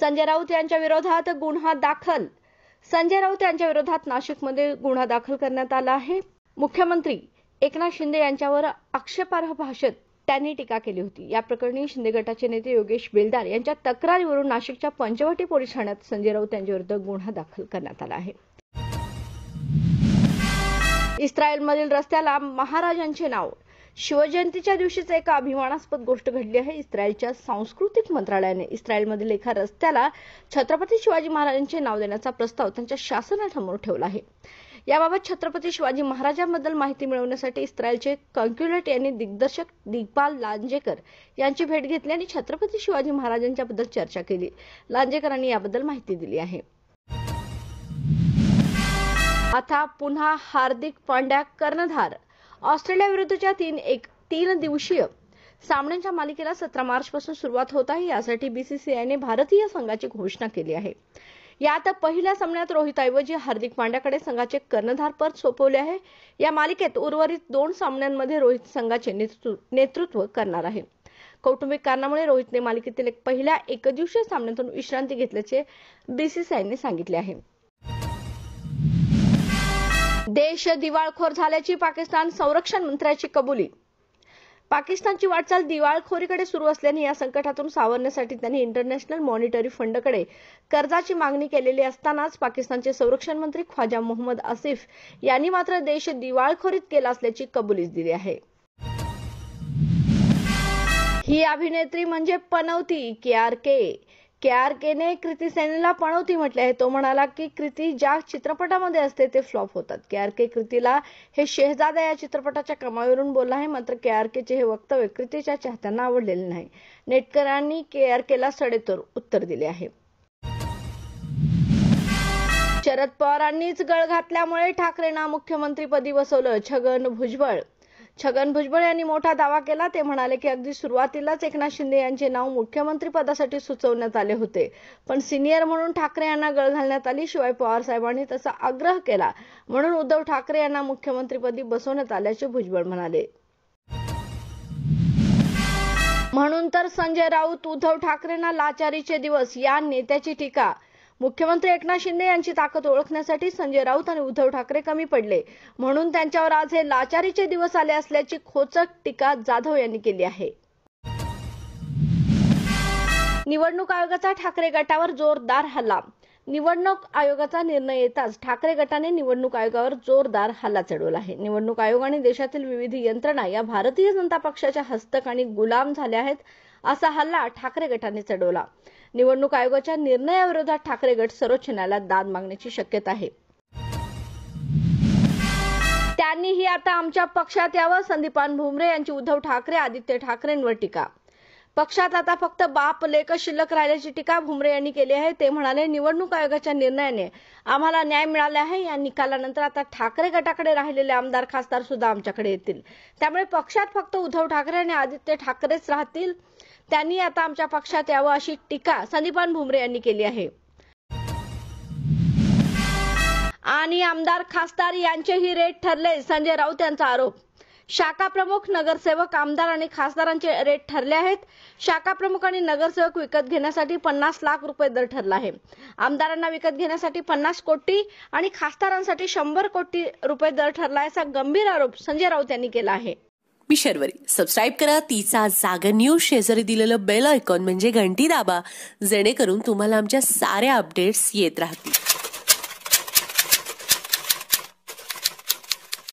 संजय राऊत यांच्या विरोधात गुन्हा दाखल संजय राऊत यांच्या विरोधात नाशिकमध्ये गुन्हा दाखल करण्यात आला आहे मुख्यमंत्री एकनाथ शिंदे यांच्यावर आक्षेपार्ह भाषेत त्यांनी टीका केली होती या प्रकरणी शिंदे गटाचे नेते योगेश बेलदार यांच्या तक्रारीवरून नाशिकच्या पंचवटी पोलीस ठाण्यात संजय राऊत यांच्याविरुद्ध गुन्हा दाखल करण्यात आला आहे इस्रायलमधील रस्त्याला महाराजांचे नाव शिवजयंतीच्या दिवशीच एक अभिमानास्पद गोष्ट घडली आहे इस्रायलच्या सांस्कृतिक मंत्रालयाने इस्रायलमधील एका रस्त्याला छत्रपती शिवाजी महाराजांचे नाव देण्याचा प्रस्ताव त्यांच्या शासनासमोर ठेवला आहे याबाबत छत्रपती शिवाजी महाराजांबद्दल माहिती मिळवण्यासाठी इस्रायलचे कॉन्क्युलेट यांनी दिग्दर्शक दिग्पाल लांजेकर यांची भेट घेतली आणि छत्रपती शिवाजी महाराजांच्याबद्दल चर्चा केली लांजेकरांनी याबद्दल माहिती दिली आहे आता पुन्हा हार्दिक पांड्या कर्णधार विरुद्धच्या तीन एक तीन दिवसीय सामन्यांच्या मालिकेला सतरा मार्च पासून सुरुवात होत आहे यासाठी बीसीसीआयने भारतीय संघाची घोषणा केली आहे यात पहिल्या सामन्यात रोहितऐवजी हार्दिक पांड्याकडे संघाचे कर्णधारपद सोपवले आहे या मालिकेत उर्वरित दोन सामन्यांमध्ये रोहित संघाचे नेतृत्व करणार आहे कौटुंबिक कारणामुळे रोहितने मालिकेतील पहिल्या एकदिवसीय सामन्यातून विश्रांती घेतल्याचे बीसीसीआयने सांगितले आहे देश दिवाळखोर झाल्याची पाकिस्तान संरक्षण मंत्र्याची कबुली पाकिस्तानची वाटचाल दिवाळखोरीकडे सुरू असल्याने या संकटातून सावरण्यासाठी त्यांनी इंटरनॅशनल मॉनिटरी फंडकडे कर्जाची मागणी केलेली असतानाच पाकिस्तानचे संरक्षण मंत्री ख्वाजा मोहम्मद आसिफ यांनी मात्र देश दिवाळखोरीत केला असल्याची कबुलीच दिली आहे ही अभिनेत्री म्हणजे पनवती के आर के के आर केने कृती सेनला पणवती म्हटले आहे तो म्हणाला की कृती ज्या चित्रपटामध्ये असते ते फ्लॉप होतात के आर के कृतीला हे शेहजादा या चित्रपटाच्या कमाईवरून बोलला आहे मात्र के आर केचे हे वक्तव्य कृतीच्या चाहत्यांना आवडलेले नाही नेटकरांनी के आर केला सडेतोर उत्तर दिले आहे शरद पवारांनीच गळ घातल्यामुळे ठाकरेंना मुख्यमंत्रीपदी बसवलं छगन भुजबळ छगन भुजबळ यांनी मोठा दावा केला ते म्हणाले की अगदी सुरुवातीलाच एकनाथ शिंदे यांचे नाव मुख्यमंत्री पदासाठी सुचवण्यात आले होते पण सिनियर म्हणून ठाकरे यांना गळ घालण्यात आली शिवाय पवार साहेबांनी तसा आग्रह केला म्हणून उद्धव ठाकरे यांना मुख्यमंत्रीपदी बसवण्यात आल्याचे भुजबळ म्हणाले म्हणून तर संजय राऊत उद्धव ठाकरेंना लाचारीचे दिवस या नेत्याची टीका मुख्यमंत्री एकनाथ शिंदे यांची ताकद ओळखण्यासाठी संजय राऊत आणि उद्धव ठाकरे कमी पडले म्हणून त्यांच्यावर आज हे लाचारीचे दिवस आले असल्याची खोचक टीका जाधव यांनी केली आहे निवडणूक आयोगाचा ठाकरे गटावर जोरदार हल्ला निवडणूक आयोगाचा निर्णय येताच ठाकरे गटाने निवडणूक आयोगावर जोरदार हल्ला चढवला आहे निवडणूक आयोग आणि देशातील विविध यंत्रणा या भारतीय जनता पक्षाच्या हस्तक आणि गुलाम झाल्या आहेत असा हल्ला ठाकरे गटाने चढवला निवडणूक आयोगाच्या निर्णयाविरोधात ठाकरे गट सर्वोच्च न्यायालयात दाद मागण्याची शक्यता आहे त्यांनीही आता आमच्या पक्षात यावं संदीपान भुमरे यांची उद्धव ठाकरे आदित्य ठाकरेंवर टीका पक्षात आता फक्त बाप लेख शिल्लक राहिल्याची टीका भुमरे यांनी केली आहे ते म्हणाले निवडणूक आयोगाच्या निर्णयाने आम्हाला न्याय मिळाला आहे या निकालानंतर आता ठाकरे गटाकडे राहिलेले आमदार खासदार सुद्धा आमच्याकडे येतील त्यामुळे पक्षात फक्त उद्धव ठाकरे आणि आदित्य ठाकरेच राहतील त्यांनी आता आमच्या पक्षात यावं अशी टीका संदीपान भुमरे यांनी केली आहे आणि आमदार खासदार यांचेही रेट ठरले संजय राऊत यांचा आरोप शाखा प्रमुख नगरसेवक आमदार आणि खासदारांचे रेट ठरले आहेत शाखा प्रमुख आणि नगरसेवक विकत घेण्यासाठी पन्नास लाख रुपये दर ठरला आहे आमदारांना विकत घेण्यासाठी पन्नास कोटी आणि खासदारांसाठी शंभर कोटी रुपये दर ठरला असा गंभीर आरोप संजय राऊत यांनी केला आहे मी शर्वरी सबस्क्राईब करा तिचा जागा न्यूज शेजारी दिलेलं बेल आयकॉन म्हणजे घंटी दाबा जेणेकरून तुम्हाला आमच्या साऱ्या अपडेट्स येत राहतील